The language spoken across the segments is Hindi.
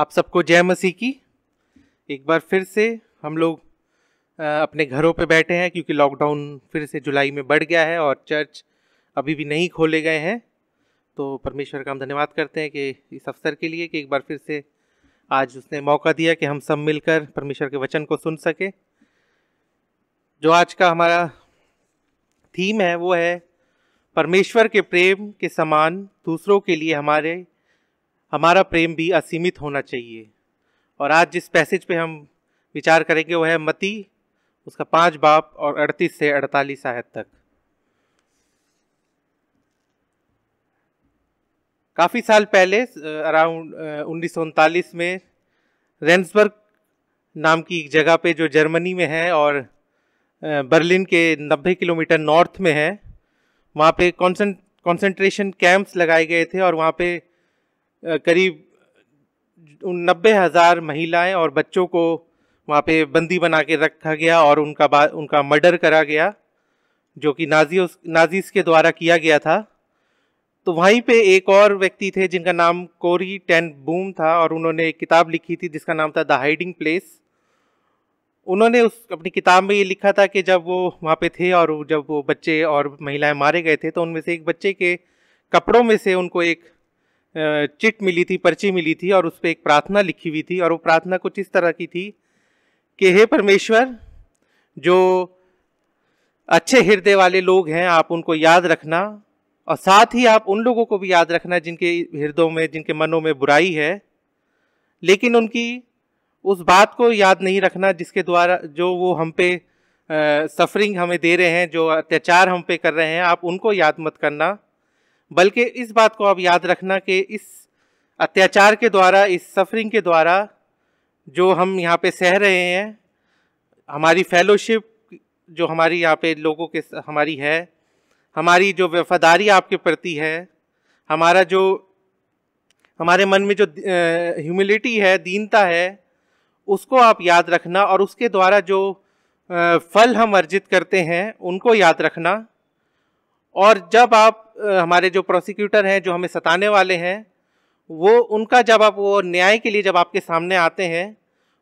आप सबको जय मसीह की एक बार फिर से हम लोग अपने घरों पे बैठे हैं क्योंकि लॉकडाउन फिर से जुलाई में बढ़ गया है और चर्च अभी भी नहीं खोले गए हैं तो परमेश्वर का हम धन्यवाद करते हैं कि इस अवसर के लिए कि एक बार फिर से आज उसने मौका दिया कि हम सब मिलकर परमेश्वर के वचन को सुन सकें जो आज का हमारा थीम है वो है परमेश्वर के प्रेम के समान दूसरों के लिए हमारे हमारा प्रेम भी असीमित होना चाहिए और आज जिस पैसेज पे हम विचार करेंगे वह है मती उसका पाँच बाप और अड़तीस से अड़तालीस आयत तक काफ़ी साल पहले अराउंड उन्नीस में रेंसबर्ग नाम की एक जगह पे जो जर्मनी में है और बर्लिन के 90 किलोमीटर नॉर्थ में है वहाँ पे कॉन्सेंट्रेशन कैंप्स लगाए गए थे और वहाँ पे करीब उन नब्बे हज़ार महिलाएँ और बच्चों को वहाँ पे बंदी बना के रखा गया और उनका बा उनका मर्डर करा गया जो कि उस नाजीज़ के द्वारा किया गया था तो वहीं पे एक और व्यक्ति थे जिनका नाम कोरी टेन बूम था और उन्होंने एक किताब लिखी थी जिसका नाम था द हाइडिंग प्लेस उन्होंने उस अपनी किताब में ये लिखा था कि जब वो वहाँ पे थे और जब वो बच्चे और महिलाएं मारे गए थे तो उनमें से एक बच्चे के कपड़ों में से उनको एक चिट मिली थी पर्ची मिली थी और उस पर एक प्रार्थना लिखी हुई थी और वो प्रार्थना कुछ इस तरह की थी कि हे परमेश्वर जो अच्छे हृदय वाले लोग हैं आप उनको याद रखना और साथ ही आप उन लोगों को भी याद रखना जिनके हृदयों में जिनके मनों में बुराई है लेकिन उनकी उस बात को याद नहीं रखना जिसके द्वारा जो वो हम पे सफरिंग हमें दे रहे हैं जो अत्याचार हम पे कर रहे हैं आप उनको याद मत करना बल्कि इस बात को आप याद रखना कि इस अत्याचार के द्वारा इस सफरिंग के द्वारा जो हम यहाँ पे सह रहे हैं हमारी फेलोशिप जो हमारी यहाँ पे लोगों के हमारी है हमारी जो वफादारी आपके प्रति है हमारा जो हमारे मन में जो ह्यूमिलिटी है दीनता है उसको आप याद रखना और उसके द्वारा जो फल हम अर्जित करते हैं उनको याद रखना और जब आप हमारे जो प्रोसिक्यूटर हैं जो हमें सताने वाले हैं वो उनका जब आप वो न्याय के लिए जब आपके सामने आते हैं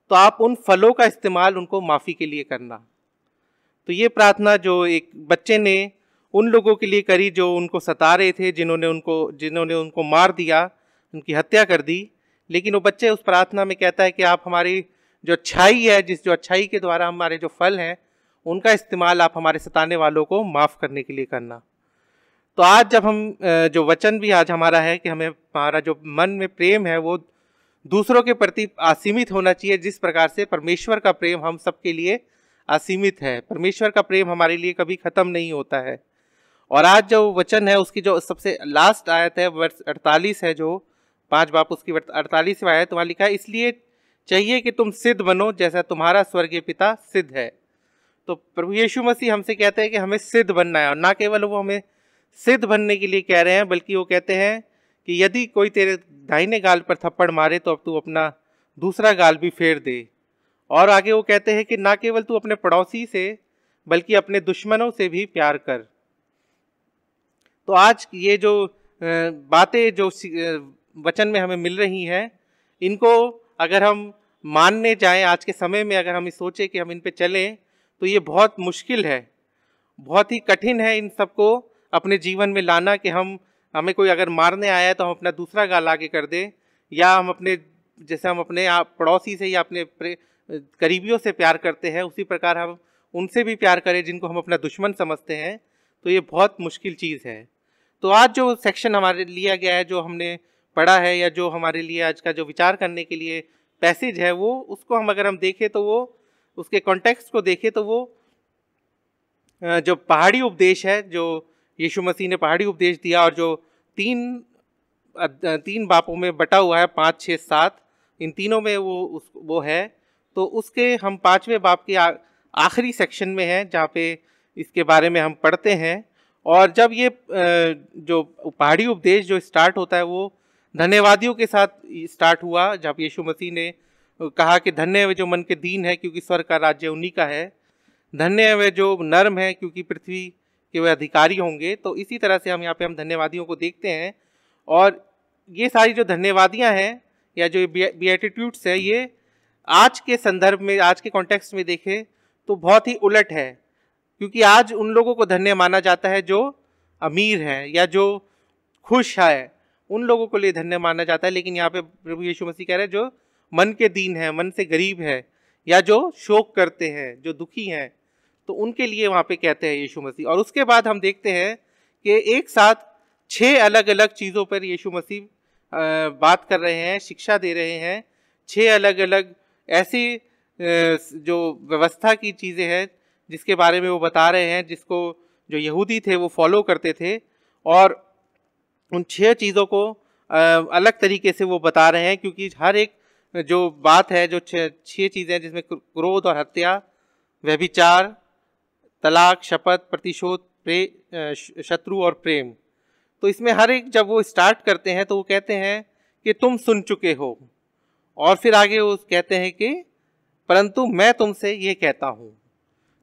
तो आप उन फलों का इस्तेमाल उनको माफ़ी के लिए करना तो ये प्रार्थना जो एक बच्चे ने उन लोगों के लिए करी जो उनको सता रहे थे जिन्होंने उनको जिन्होंने उनको मार दिया उनकी हत्या कर दी लेकिन वो बच्चे उस प्रार्थना में कहता है कि आप हमारी जो अच्छाई है जिस जो अच्छाई के द्वारा हमारे जो फल हैं उनका इस्तेमाल आप हमारे सताने वालों को माफ़ करने के लिए करना तो आज जब हम जो वचन भी आज हमारा है कि हमें हमारा जो मन में प्रेम है वो दूसरों के प्रति असीमित होना चाहिए जिस प्रकार से परमेश्वर का प्रेम हम सबके लिए असीमित है परमेश्वर का प्रेम हमारे लिए कभी ख़त्म नहीं होता है और आज जो वचन है उसकी जो सबसे लास्ट आयत है वर्ष अड़तालीस है जो पाँच बाप उसकी अड़तालीस आयत वहाँ लिखा है इसलिए चाहिए कि तुम सिद्ध बनो जैसा तुम्हारा स्वर्गीय पिता सिद्ध है तो प्रभु यीशु मसीह हमसे कहते हैं कि हमें सिद्ध बनना है और ना केवल वो हमें सिद्ध बनने के लिए कह रहे हैं बल्कि वो कहते हैं कि यदि कोई तेरे दाहिने गाल पर थप्पड़ मारे तो अब तू अपना दूसरा गाल भी फेर दे और आगे वो कहते हैं कि ना केवल तू अपने पड़ोसी से बल्कि अपने दुश्मनों से भी प्यार कर तो आज ये जो बातें जो वचन में हमें मिल रही हैं इनको अगर हम मानने जाएं आज के समय में अगर हम सोचें कि हम इन पे चलें तो ये बहुत मुश्किल है बहुत ही कठिन है इन सबको अपने जीवन में लाना कि हम हमें कोई अगर मारने आया है तो हम अपना दूसरा गाल आगे कर दें या हम अपने जैसे हम अपने आप पड़ोसी से या अपने करीबियों से प्यार करते हैं उसी प्रकार हम उनसे भी प्यार करें जिनको हम अपना दुश्मन समझते हैं तो ये बहुत मुश्किल चीज़ है तो आज जो सेक्शन हमारे लिया गया है जो हमने पढ़ा है या जो हमारे लिए आज का जो विचार करने के लिए पैसेज है वो उसको हम अगर हम देखें तो वो उसके कॉन्टेक्स्ट को देखें तो वो जो पहाड़ी उपदेश है जो यीशु मसीह ने पहाड़ी उपदेश दिया और जो तीन तीन बापों में बटा हुआ है पाँच छः सात इन तीनों में वो उस वो है तो उसके हम पाँचवें बाप के आखिरी सेक्शन में हैं जहाँ पे इसके बारे में हम पढ़ते हैं और जब ये जो पहाड़ी उपदेश जो स्टार्ट होता है वो धन्यवादियों के साथ स्टार्ट हुआ जब यीशु मसीह ने कहा कि धन्य है जो मन के दीन है क्योंकि स्वर का राज्य उन्हीं का है धन्य है जो नर्म है क्योंकि पृथ्वी कि वे अधिकारी होंगे तो इसी तरह से हम यहाँ पे हम धन्यवादियों को देखते हैं और ये सारी जो धन्यवादियाँ हैं या जो बीएटीट्यूड्स है ये आज के संदर्भ में आज के कॉन्टेक्स्ट में देखें तो बहुत ही उलट है क्योंकि आज उन लोगों को धन्य माना जाता है जो अमीर हैं या जो खुश है उन लोगों को लिए धन्य माना जाता है लेकिन यहाँ पे प्रभु यीशु मसीह कह रहे हैं जो मन के दीन है मन से गरीब है या जो शोक करते हैं जो दुखी हैं तो उनके लिए वहाँ पे कहते हैं यीशु मसीह और उसके बाद हम देखते हैं कि एक साथ छः अलग अलग चीज़ों पर यीशु मसीह बात कर रहे हैं शिक्षा दे रहे हैं छः अलग अलग ऐसी जो व्यवस्था की चीज़ें हैं जिसके बारे में वो बता रहे हैं जिसको जो यहूदी थे वो फॉलो करते थे और उन छः चीज़ों को अलग तरीके से वो बता रहे हैं क्योंकि हर एक जो बात है जो छः चीज़ें जिसमें क्रोध और हत्या व्यभिचार तलाक शपथ प्रतिशोध प्रे शत्रु और प्रेम तो इसमें हर एक जब वो स्टार्ट करते हैं तो वो कहते हैं कि तुम सुन चुके हो और फिर आगे वो कहते हैं कि परंतु मैं तुमसे ये कहता हूँ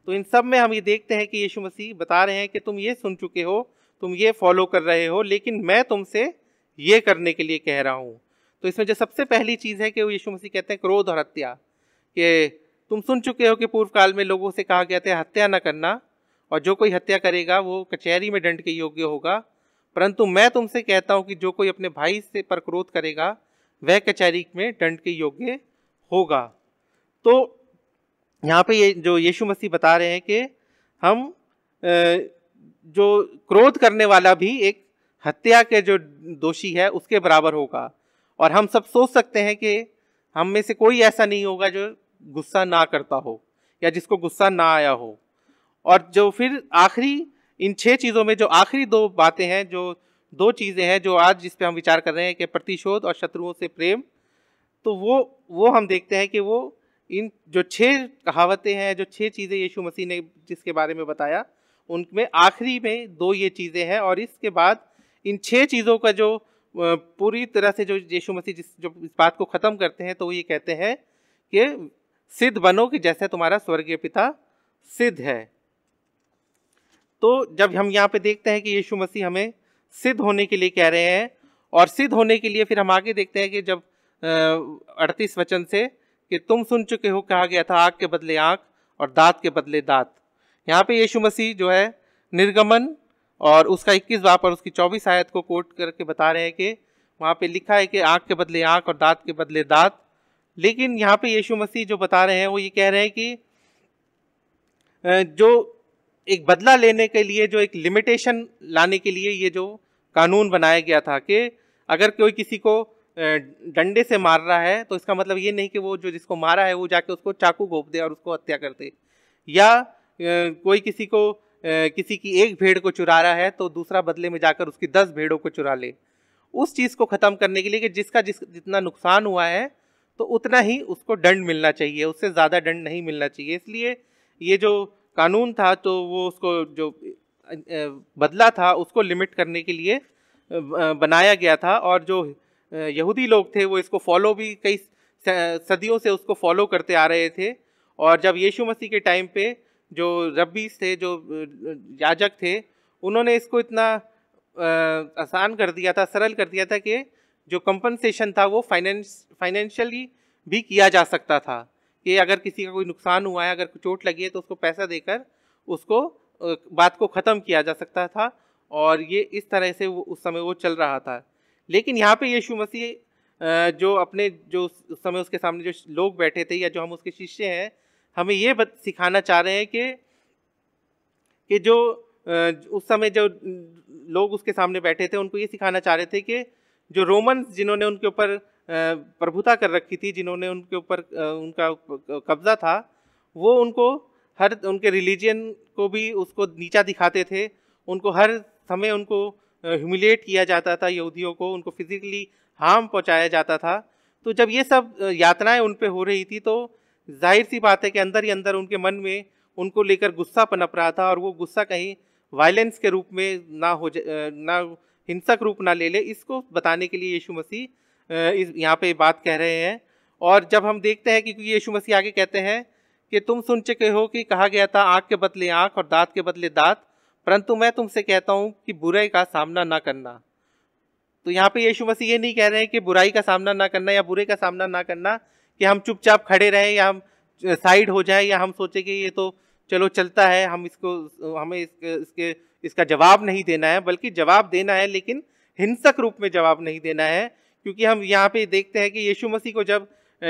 तो इन सब में हम ये देखते हैं कि यीशु मसीह बता रहे हैं कि तुम ये सुन चुके हो तुम ये फॉलो कर रहे हो लेकिन मैं तुमसे ये करने के लिए कह रहा हूँ तो इसमें जो सबसे पहली चीज़ है कि वो यीशु मसीह कहते हैं क्रोध और हत्या कि तुम सुन चुके हो कि पूर्व काल में लोगों से कहा गया था हत्या न करना और जो कोई हत्या करेगा वो कचहरी में दंड के योग्य होगा परंतु मैं तुमसे कहता हूँ कि जो कोई अपने भाई से पर क्रोध करेगा वह कचहरी में दंड के योग्य होगा तो यहाँ पे ये जो यीशु मसीह बता रहे हैं कि हम जो क्रोध करने वाला भी एक हत्या के जो दोषी है उसके बराबर होगा और हम सब सोच सकते हैं कि हम में से कोई ऐसा नहीं होगा जो गुस्सा ना करता हो या जिसको गुस्सा ना आया हो और जो फिर आखिरी इन छह चीज़ों में जो आखिरी दो बातें हैं जो दो चीज़ें हैं जो आज जिस पे हम विचार कर रहे हैं कि प्रतिशोध और शत्रुओं से प्रेम तो वो वो हम देखते हैं कि वो इन जो छः कहावतें हैं जो छः चीज़ें यीशु मसीह ने जिसके बारे में बताया उनमें आखिरी में दो ये चीज़ें हैं और इसके बाद इन छः चीज़ों का जो पूरी तरह से जो यीशु मसीह जिस जो इस बात को ख़त्म करते हैं तो वो ये कहते हैं कि सिद्ध बनो कि जैसे तुम्हारा स्वर्गीय पिता सिद्ध है तो जब हम यहाँ पे देखते हैं कि यीशु मसीह हमें सिद्ध होने के लिए कह रहे हैं और सिद्ध होने के लिए फिर हम आगे देखते हैं कि जब अड़तीस वचन से कि तुम सुन चुके हो कहा गया था आग के बदले आँख और दांत के बदले दांत यहाँ पे यीशु मसीह जो है निर्गमन और उसका इक्कीस बाप और उसकी चौबीस आयत को कोट करके बता रहे हैं कि वहाँ पे लिखा है कि आँख के बदले आँख और दांत के बदले दांत लेकिन यहाँ पे यीशु मसीह जो बता रहे हैं वो ये कह रहे हैं कि जो एक बदला लेने के लिए जो एक लिमिटेशन लाने के लिए ये जो कानून बनाया गया था कि अगर कोई किसी को डंडे से मार रहा है तो इसका मतलब ये नहीं कि वो जो जिसको मारा है वो जाके उसको चाकू घोप दे और उसको हत्या कर दे या कोई किसी को किसी की एक भेड़ को चुरा रहा है तो दूसरा बदले में जाकर उसकी दस भेड़ों को चुरा ले उस चीज़ को ख़त्म करने के लिए कि जिसका जिस जितना नुकसान हुआ है तो उतना ही उसको दंड मिलना चाहिए उससे ज़्यादा दंड नहीं मिलना चाहिए इसलिए ये जो कानून था तो वो उसको जो बदला था उसको लिमिट करने के लिए बनाया गया था और जो यहूदी लोग थे वो इसको फॉलो भी कई सदियों से उसको फॉलो करते आ रहे थे और जब यीशु मसीह के टाइम पे जो रब्बीस थे जो याजक थे उन्होंने इसको इतना आसान कर दिया था सरल कर दिया था कि जो कंपनसेशन था वो फाइनेंस फाइनेंशियली भी किया जा सकता था कि अगर किसी का कोई नुकसान हुआ है अगर चोट लगी है तो उसको पैसा देकर उसको बात को ख़त्म किया जा सकता था और ये इस तरह से वो उस समय वो चल रहा था लेकिन यहाँ पे यीशु मसीह जो अपने जो उस समय उसके सामने जो लोग बैठे थे या जो हम उसके शिष्य हैं हमें ये सिखाना चाह रहे हैं कि कि जो उस समय जो लोग उसके सामने बैठे थे उनको ये सिखाना चाह रहे थे कि जो रोमन जिन्होंने उनके ऊपर प्रभुता कर रखी थी जिन्होंने उनके ऊपर उनका कब्जा था वो उनको हर उनके रिलीजन को भी उसको नीचा दिखाते थे उनको हर समय उनको ह्यूमिलेट किया जाता था यहूदियों को उनको फिजिकली हार्म पहुंचाया जाता था तो जब ये सब यातनाएं उन पर हो रही थी तो जाहिर सी बात है कि अंदर ही अंदर उनके मन में उनको लेकर गुस्सा पनप रहा था और वो गुस्सा कहीं वायलेंस के रूप में ना हो ना हिंसक रूप ना ले ले इसको बताने के लिए यीशु मसीह इस यहाँ पे बात कह रहे हैं और जब हम देखते हैं क्योंकि यीशु मसीह आगे कहते हैं कि तुम सुन चुके हो कि कहा गया था आँख के बदले आँख और दांत के बदले दांत परंतु मैं तुमसे कहता हूँ कि बुराई का सामना ना करना तो यहाँ पे यीशु मसीह ये नहीं कह रहे हैं कि बुराई का सामना ना करना या बुरे का सामना ना करना कि हम चुपचाप खड़े रहें या हम साइड हो जाएं या हम सोचें कि ये तो चलो चलता है हम इसको हमें इसके इसके इसका जवाब नहीं देना है बल्कि जवाब देना है लेकिन हिंसक रूप में जवाब नहीं देना है क्योंकि हम यहाँ पे देखते हैं कि यीशु मसीह को जब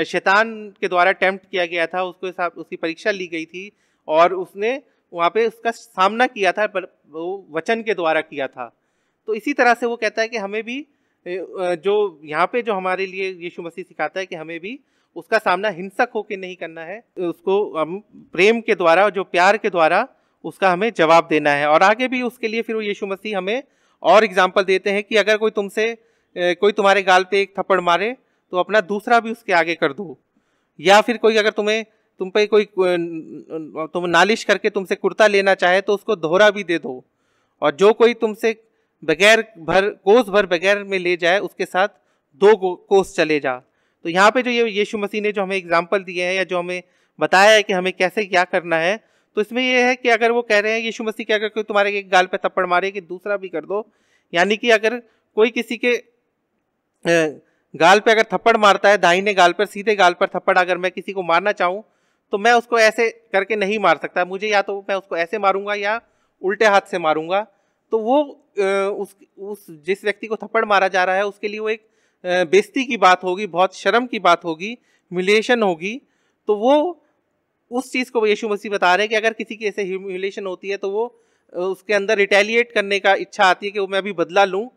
शैतान के द्वारा अटैम्प्ट किया गया था उसको उसकी परीक्षा ली गई थी और उसने वहाँ पे उसका सामना किया था पर वो वचन के द्वारा किया था तो इसी तरह से वो कहता है कि हमें भी जो यहाँ पे जो हमारे लिए यीशु मसीह सिखाता है कि हमें भी उसका सामना हिंसक होकर नहीं करना है उसको हम प्रेम के द्वारा जो प्यार के द्वारा उसका हमें जवाब देना है और आगे भी उसके लिए फिर वो यीशु मसीह हमें और एग्जाम्पल देते हैं कि अगर कोई तुमसे कोई तुम्हारे गाल पे एक थप्पड़ मारे तो अपना दूसरा भी उसके आगे कर दो या फिर कोई अगर तुम्हें तुम पे कोई तुम नालिश करके तुमसे कुर्ता लेना चाहे तो उसको दोहरा भी दे दो और जो कोई तुमसे बगैर भर कोस भर बगैर में ले जाए उसके साथ दो कोस चले जा तो यहाँ पे जो ये यीशु मसीह ने जो हमें एग्जाम्पल दिए हैं या जो हमें बताया है कि हमें कैसे क्या करना है तो इसमें यह है कि अगर वो कह रहे हैं यीशु मसीह के अगर कोई तुम्हारे एक गाल पे थप्पड़ मारे कि दूसरा भी कर दो यानी कि अगर कोई किसी के गाल पे अगर थप्पड़ मारता है दाहिने गाल पर सीधे गाल पर थप्पड़ अगर मैं किसी को मारना चाहूँ तो मैं उसको ऐसे करके नहीं मार सकता मुझे या तो मैं उसको ऐसे मारूंगा या उल्टे हाथ से मारूंगा तो वो उस उस जिस व्यक्ति को थप्पड़ मारा जा रहा है उसके लिए वो एक बेस्ती की बात होगी बहुत शर्म की बात होगी ह्यूमिलिएशन होगी तो वो उस चीज़ को यीशु मसीह बता रहे हैं कि अगर किसी की ऐसे ह्यूमिलेशन होती है तो वो उसके अंदर रिटेलिएट करने का इच्छा आती है कि वो मैं अभी बदला लूँ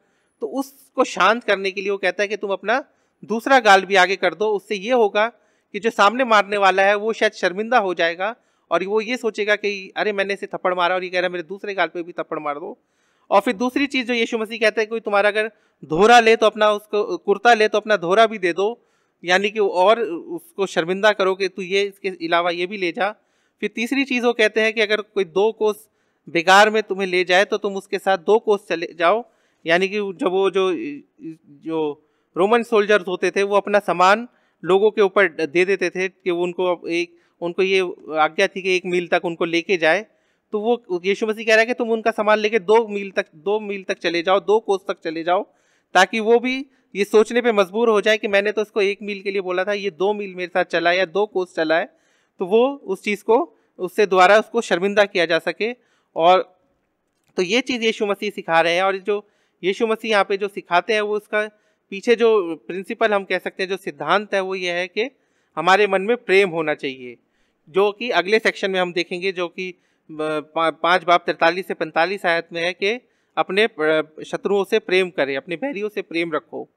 तो उसको शांत करने के लिए वो कहता है कि तुम अपना दूसरा गाल भी आगे कर दो उससे ये होगा कि जो सामने मारने वाला है वो शायद शर्मिंदा हो जाएगा और वो ये सोचेगा कि अरे मैंने इसे थप्पड़ मारा और ये कह रहा है मेरे दूसरे गाल पे भी थप्पड़ मार दो और फिर दूसरी चीज़ जो यीशु मसीह कहते हैं कोई तुम्हारा अगर धोरा ले तो अपना उसको कुर्ता ले तो अपना धोरा भी दे दो यानी कि और उसको शर्मिंदा करो कि तू ये इसके अलावा ये भी ले जा फिर तीसरी चीज़ वो कहते हैं कि अगर कोई दो कोस बेगार में तुम्हें ले जाए तो तुम उसके साथ दो कोस चले जाओ यानी कि जब वो जो जो रोमन सोल्जर्स होते थे वो अपना सामान लोगों के ऊपर दे देते थे कि वो उनको एक उनको ये आज्ञा थी कि एक मील तक उनको लेके जाए तो वो यीशु मसीह कह रहा है कि तुम उनका सामान लेके दो मील तक दो मील तक चले जाओ दो कोस तक चले जाओ ताकि वो भी ये सोचने पे मजबूर हो जाए कि मैंने तो इसको एक मील के लिए बोला था ये दो मील मेरे साथ चला है या दो कोस चला है तो वो उस चीज़ को उससे द्वारा उसको शर्मिंदा किया जा सके और तो ये चीज़ यीशु मसीह सिखा रहे हैं और जो यीशु मसीह यहाँ पे जो सिखाते हैं वो उसका पीछे जो प्रिंसिपल हम कह सकते हैं जो सिद्धांत है वो ये है कि हमारे मन में प्रेम होना चाहिए जो कि अगले सेक्शन में हम देखेंगे जो कि पाँच बाप तिरतालीस से पैंतालीस आयत में है कि अपने शत्रुओं से प्रेम करें अपने बैरियों से प्रेम रखो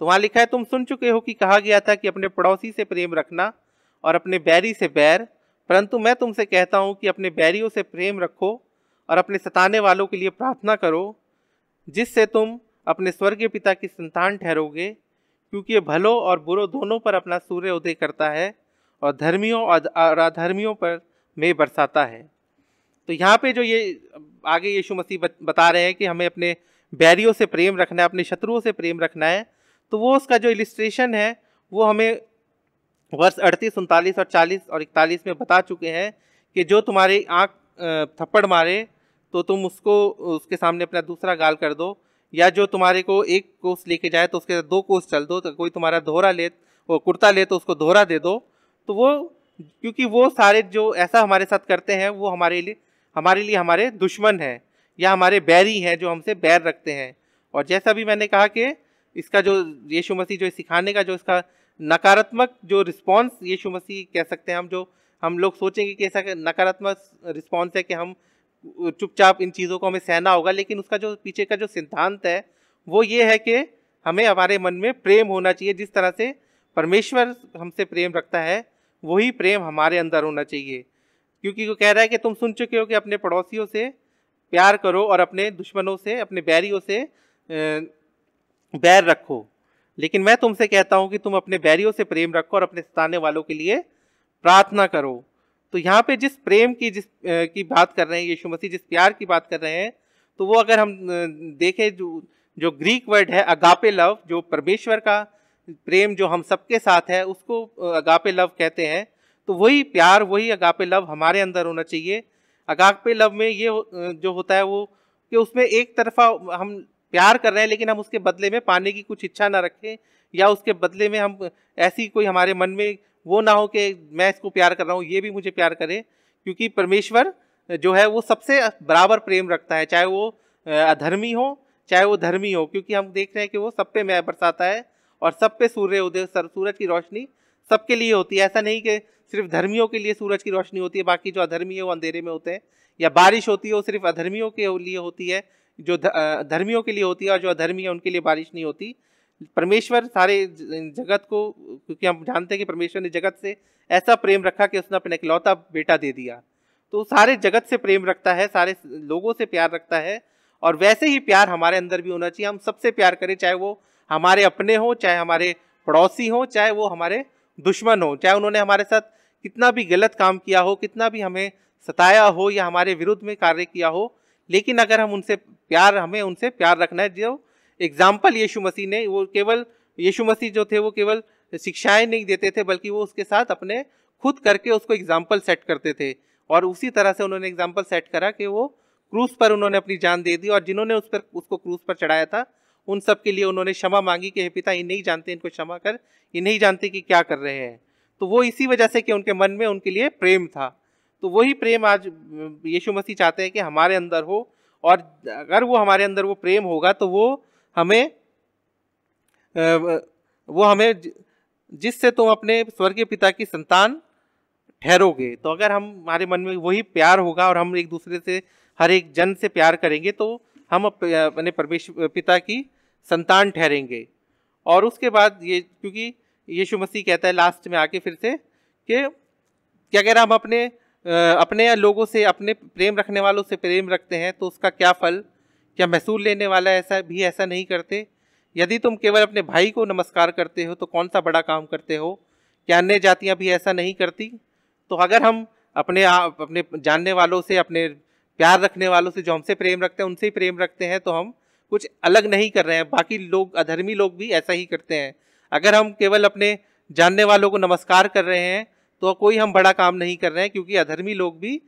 तो वहाँ लिखा है तुम सुन चुके हो कि कहा गया था कि अपने पड़ोसी से प्रेम रखना और अपने बैरी से बैर परंतु मैं तुमसे कहता हूँ कि अपने बैरियों से प्रेम रखो और अपने सताने वालों के लिए प्रार्थना करो जिससे तुम अपने स्वर्गीय पिता की संतान ठहरोगे क्योंकि भलो और बुरो दोनों पर अपना सूर्य उदय करता है और धर्मियों और अधर्मियों पर मे बरसाता है तो यहाँ पे जो ये आगे यीशु मसीह बता रहे हैं कि हमें अपने बैरियों से प्रेम रखना है अपने शत्रुओं से प्रेम रखना है तो वो उसका जो इलिस्ट्रेशन है वो हमें वर्ष अड़तीस उनतालीस और चालीस और इकतालीस में बता चुके हैं कि जो तुम्हारी आँख थप्पड़ मारे तो तुम उसको उसके सामने अपना दूसरा गाल कर दो या जो तुम्हारे को एक कोस लेके जाए तो उसके दो कोस चल दो तो कोई तुम्हारा दोहरा ले वो कुर्ता ले तो उसको दोहरा दे दो तो वो क्योंकि वो सारे जो ऐसा हमारे साथ करते हैं वो हमारे लिए हमारे लिए हमारे दुश्मन हैं या हमारे बैरी हैं जो हमसे बैर रखते हैं और जैसा भी मैंने कहा कि इसका जो यीशु मसीह जो सिखाने का जो इसका नकारात्मक जो रिस्पांस यीशु मसीह कह सकते हैं हम जो हम लोग सोचेंगे कि ऐसा नकारात्मक रिस्पांस है कि हम चुपचाप इन चीज़ों को हमें सहना होगा लेकिन उसका जो पीछे का जो सिद्धांत है वो ये है कि हमें हमारे मन में प्रेम होना चाहिए जिस तरह से परमेश्वर हमसे प्रेम रखता है वही प्रेम हमारे अंदर होना चाहिए क्योंकि वो कह रहा है कि तुम सुन चुके हो कि अपने पड़ोसियों से प्यार करो और अपने दुश्मनों से अपने बैरियों से बैर रखो लेकिन मैं तुमसे कहता हूँ कि तुम अपने बैरियों से प्रेम रखो और अपने सताने वालों के लिए प्रार्थना करो तो यहाँ पे जिस प्रेम की जिस की बात कर रहे हैं यीशु मसीह जिस प्यार की बात कर रहे हैं तो वो अगर हम देखें जो जो ग्रीक वर्ड है अगापे लव जो परमेश्वर का प्रेम जो हम सबके साथ है उसको अगापे लव कहते हैं तो वही प्यार वही अगापे लव हमारे अंदर होना चाहिए अगापे लव में ये जो होता है वो कि उसमें एक तरफा हम प्यार कर रहे हैं लेकिन हम उसके बदले में पाने की कुछ इच्छा ना रखें या उसके बदले में हम ऐसी कोई हमारे मन में वो ना हो कि मैं इसको प्यार कर रहा हूँ ये भी मुझे प्यार करे क्योंकि परमेश्वर जो है वो सबसे बराबर प्रेम रखता है चाहे वो अधर्मी हो चाहे वो धर्मी हो क्योंकि हम देख रहे हैं कि वो सब पे मैं बरसाता है और सब पे सूर्य उदय सूरज की रोशनी सबके लिए होती है ऐसा नहीं कि सिर्फ धर्मियों के लिए सूरज की रोशनी होती है बाकी जो अधर्मी है वो अंधेरे में होते हैं या बारिश होती है वो सिर्फ अधर्मियों के लिए होती है जो धर्मियों के लिए होती है और जो अधर्मी है उनके लिए बारिश नहीं होती परमेश्वर सारे जगत को क्योंकि हम जानते हैं कि परमेश्वर ने जगत से ऐसा प्रेम रखा कि उसने अपना इकलौता बेटा दे दिया तो सारे जगत से प्रेम रखता है सारे लोगों से प्यार रखता है और वैसे ही प्यार हमारे अंदर भी होना चाहिए हम सबसे प्यार करें चाहे वो हमारे अपने हों चाहे हमारे पड़ोसी हों चाहे वो हमारे दुश्मन हों चाहे उन्होंने हमारे साथ कितना भी गलत काम किया हो कितना भी हमें सताया हो या हमारे विरुद्ध में कार्य किया हो लेकिन अगर हम उनसे प्यार हमें उनसे प्यार रखना है जो एग्जाम्पल यीशु मसीह ने वो केवल यीशु मसीह जो थे वो केवल शिक्षाएं नहीं देते थे बल्कि वो उसके साथ अपने खुद करके उसको एग्जाम्पल सेट करते थे और उसी तरह से उन्होंने एग्जाम्पल सेट करा कि वो क्रूज पर उन्होंने अपनी जान दे दी और जिन्होंने उस पर उसको क्रूज पर चढ़ाया था उन सब के लिए उन्होंने क्षमा मांगी कि हे पिता ये नहीं जानते इनको क्षमा कर ये नहीं जानते कि क्या कर रहे हैं तो वो इसी वजह से कि उनके मन में उनके लिए प्रेम था तो वही प्रेम आज यीशु मसीह चाहते हैं कि हमारे अंदर हो और अगर वो हमारे अंदर वो प्रेम होगा तो वो हमें वो हमें जिससे तुम अपने स्वर्गीय पिता की संतान ठहरोगे तो अगर हम हमारे मन में वही प्यार होगा और हम एक दूसरे से हर एक जन से प्यार करेंगे तो हम अपने परमेश्वर पिता की संतान ठहरेंगे और उसके बाद ये क्योंकि यीशु मसीह कहता है लास्ट में आके फिर से कि कि अगर हम अपने अपने लोगों से अपने प्रेम रखने वालों से प्रेम रखते हैं तो उसका क्या फल क्या महसूल लेने वाला ऐसा भी ऐसा नहीं करते यदि तुम केवल अपने भाई को नमस्कार करते हो तो कौन सा बड़ा काम करते हो क्या अन्य जातियाँ भी ऐसा नहीं करती तो अगर हम अपने आप अपने जानने वालों से अपने प्यार रखने वालों से जो हमसे प्रेम रखते हैं उनसे ही प्रेम रखते हैं तो हम कुछ अलग नहीं कर रहे हैं बाकी लोग अधर्मी लोग भी ऐसा ही करते हैं अगर हम केवल अपने जानने वालों को नमस्कार कर रहे हैं तो कोई हम बड़ा काम नहीं कर रहे हैं क्योंकि अधर्मी लोग भी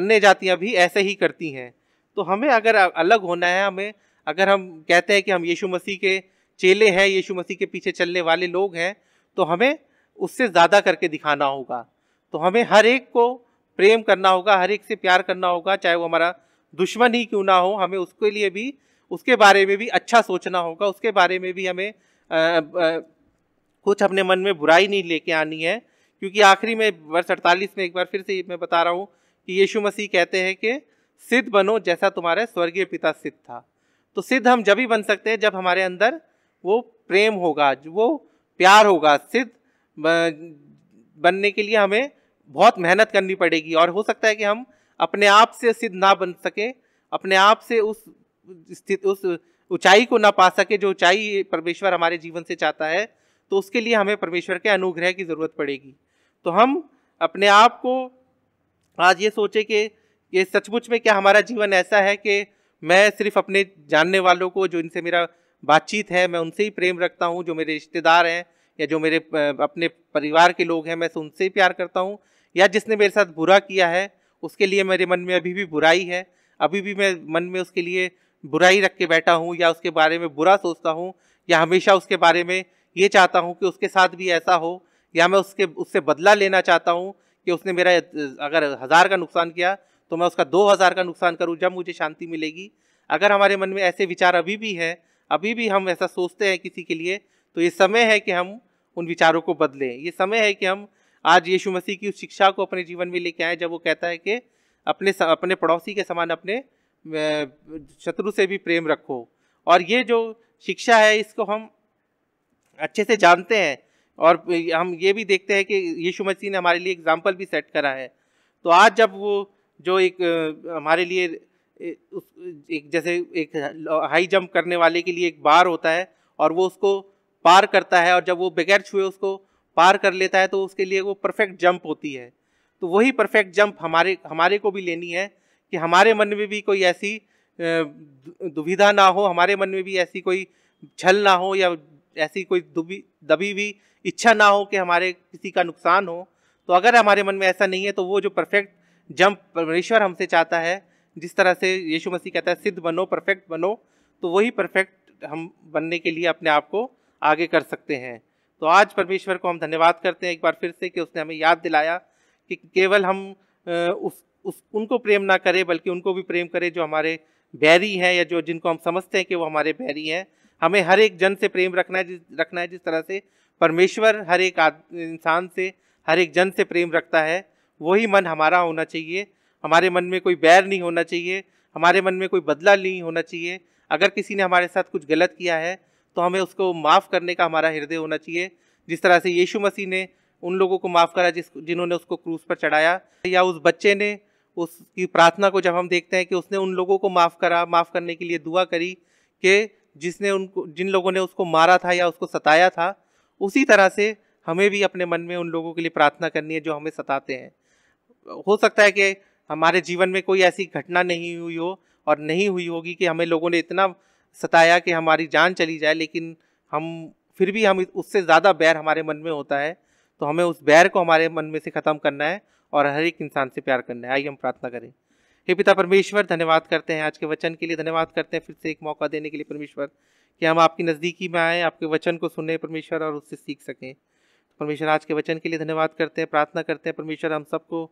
अन्य जातियाँ भी ऐसे ही करती हैं तो हमें अगर अलग होना है हमें अगर हम कहते हैं कि हम यीशु मसीह के चेले हैं यीशु मसीह के पीछे चलने वाले लोग हैं तो हमें उससे ज़्यादा करके दिखाना होगा तो हमें हर एक को प्रेम करना होगा हर एक से प्यार करना होगा चाहे वो हमारा दुश्मन ही क्यों ना हो हमें उसके लिए भी उसके बारे में भी अच्छा सोचना होगा उसके बारे में भी हमें आ, आ, कुछ अपने मन में बुराई नहीं लेके आनी है क्योंकि आखिरी में वर्ष अड़तालीस में एक बार फिर से मैं बता रहा हूँ कि यीशु मसीह कहते हैं कि सिद्ध बनो जैसा तुम्हारे स्वर्गीय पिता सिद्ध था तो सिद्ध हम जब ही बन सकते हैं जब हमारे अंदर वो प्रेम होगा वो प्यार होगा सिद्ध बनने के लिए हमें बहुत मेहनत करनी पड़ेगी और हो सकता है कि हम अपने आप से सिद्ध ना बन सके अपने आप से उस स्थिति उस ऊंचाई को ना पा सके जो ऊंचाई परमेश्वर हमारे जीवन से चाहता है तो उसके लिए हमें परमेश्वर के अनुग्रह की ज़रूरत पड़ेगी तो हम अपने आप को आज ये सोचे कि ये सचमुच में क्या हमारा जीवन ऐसा है कि मैं सिर्फ अपने जानने वालों को जो इनसे मेरा बातचीत है मैं उनसे ही प्रेम रखता हूँ जो मेरे रिश्तेदार हैं या जो मेरे अपने परिवार के लोग हैं मैं उनसे ही प्यार करता हूँ या जिसने मेरे साथ बुरा किया है उसके लिए मेरे मन में अभी भी बुराई है अभी भी मैं मन में उसके लिए बुराई रख के बैठा हूँ या उसके बारे में बुरा सोचता हूँ या हमेशा उसके बारे में ये चाहता हूँ कि उसके साथ भी ऐसा हो या मैं उसके उससे बदला लेना चाहता हूँ कि उसने मेरा अगर हज़ार का नुकसान किया तो मैं उसका दो हज़ार का नुकसान करूँ जब मुझे शांति मिलेगी अगर हमारे मन में ऐसे विचार अभी भी हैं अभी भी हम ऐसा सोचते हैं किसी के लिए तो ये समय है कि हम उन विचारों को बदलें ये समय है कि हम आज यीशु मसीह की उस शिक्षा को अपने जीवन में लेके आए जब वो कहता है कि अपने अपने पड़ोसी के समान अपने शत्रु से भी प्रेम रखो और ये जो शिक्षा है इसको हम अच्छे से जानते हैं और हम ये भी देखते हैं कि यीशु मसीह ने हमारे लिए एग्जाम्पल भी सेट करा है तो आज जब वो जो एक हमारे लिए एक जैसे एक हाई जंप करने वाले के लिए एक बार होता है और वो उसको पार करता है और जब वो बगैर छुए उसको पार कर लेता है तो उसके लिए वो परफेक्ट जंप होती है तो वही परफेक्ट जंप हमारे हमारे को भी लेनी है कि हमारे मन में भी कोई ऐसी दुविधा ना हो हमारे मन में भी ऐसी कोई छल ना हो या ऐसी कोई दुबी दबी हुई इच्छा ना हो कि हमारे किसी का नुकसान हो तो अगर हमारे मन में ऐसा नहीं है तो वो जो परफेक्ट जब परमेश्वर हमसे चाहता है जिस तरह से यीशु मसीह कहता है सिद्ध बनो परफेक्ट बनो तो वही परफेक्ट हम बनने के लिए अपने आप को आगे कर सकते हैं तो आज परमेश्वर को हम धन्यवाद करते हैं एक बार फिर से कि उसने हमें याद दिलाया कि केवल हम उस उस उनको प्रेम ना करें बल्कि उनको भी प्रेम करें जो हमारे बैरी हैं या जो जिनको हम समझते हैं कि वो हमारे बैरी हैं हमें हर एक जन से प्रेम रखना है जिस रखना है जिस तरह से परमेश्वर हर एक इंसान से हर एक जन से प्रेम रखता है वही मन हमारा होना चाहिए हमारे मन में कोई बैर नहीं होना चाहिए हमारे मन में कोई बदला नहीं होना चाहिए अगर किसी ने हमारे साथ कुछ गलत किया है तो हमें उसको माफ़ करने का हमारा हृदय होना चाहिए जिस तरह से यीशु मसीह ने उन लोगों को माफ़ करा जिस जिन्होंने उसको क्रूज पर चढ़ाया या उस बच्चे ने उसकी प्रार्थना को जब हम देखते हैं कि उसने उन लोगों को माफ़ करा माफ़ करने के लिए दुआ करी कि जिसने उनको जिन लोगों ने उसको मारा था या उसको सताया था उसी तरह से हमें भी अपने मन में उन लोगों के लिए प्रार्थना करनी है जो हमें सताते हैं हो सकता है कि हमारे जीवन में कोई ऐसी घटना नहीं हुई हो और नहीं हुई होगी कि हमें लोगों ने इतना सताया कि हमारी जान चली जाए लेकिन हम फिर भी हम उससे ज़्यादा बैर हमारे मन में होता है तो हमें उस बैर को हमारे मन में से ख़त्म करना है और हर एक इंसान से प्यार करना है आइए हम प्रार्थना करें हे पिता परमेश्वर धन्यवाद करते हैं आज के वचन के लिए धन्यवाद करते हैं फिर से एक मौका देने के लिए परमेश्वर कि हम आपकी नज़दीकी में आएँ आपके वचन को सुने परमेश्वर और उससे सीख सकें परमेश्वर आज के वचन के लिए धन्यवाद करते हैं प्रार्थना करते हैं परमेश्वर हम सबको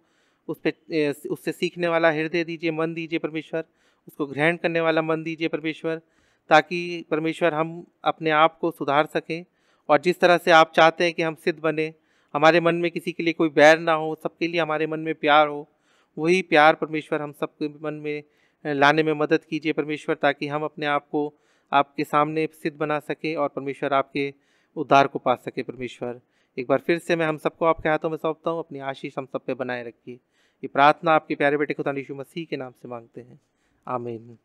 उस पर उससे सीखने वाला हृदय दीजिए मन दीजिए परमेश्वर उसको ग्रहण करने वाला मन दीजिए परमेश्वर ताकि परमेश्वर हम अपने आप को सुधार सकें और जिस तरह से आप चाहते हैं कि हम सिद्ध बने हमारे मन में किसी के लिए कोई बैर ना हो सबके लिए हमारे मन में प्यार हो वही प्यार परमेश्वर हम सबके मन में लाने में मदद कीजिए परमेश्वर ताकि हम अपने आप को आपके सामने सिद्ध बना सकें और परमेश्वर आपके उद्धार को पा सके परमेश्वर एक बार फिर से मैं हम सबको आपके हाथों में सौंपता हूँ अपनी आशीष हम सब पे बनाए रखिए ये प्रार्थना आपके प्यारे बेटे खुदा यीशु मसीह के नाम से मांगते हैं आमीन